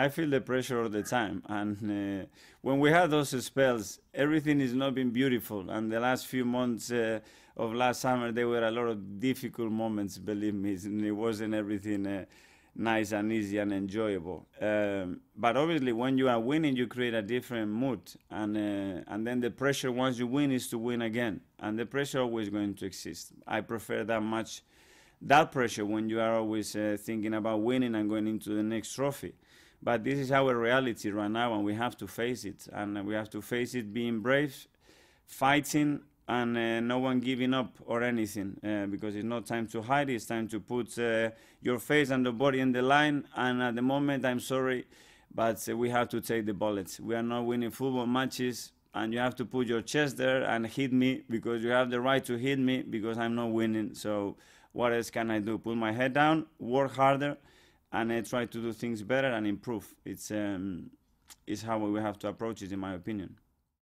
I feel the pressure all the time. And uh, when we had those spells, everything is not been beautiful. And the last few months uh, of last summer, there were a lot of difficult moments, believe me. And it wasn't everything uh, nice and easy and enjoyable. Um, but obviously, when you are winning, you create a different mood. And, uh, and then the pressure, once you win, is to win again. And the pressure always going to exist. I prefer that much. That pressure when you are always uh, thinking about winning and going into the next trophy. But this is our reality right now, and we have to face it. And uh, we have to face it being brave, fighting, and uh, no one giving up or anything uh, because it's not time to hide. It's time to put uh, your face and the body in the line. And at the moment, I'm sorry, but uh, we have to take the bullets. We are not winning football matches, and you have to put your chest there and hit me because you have the right to hit me because I'm not winning. So, what else can I do? Put my head down, work harder and I try to do things better and improve. It's um, it's how we have to approach it, in my opinion.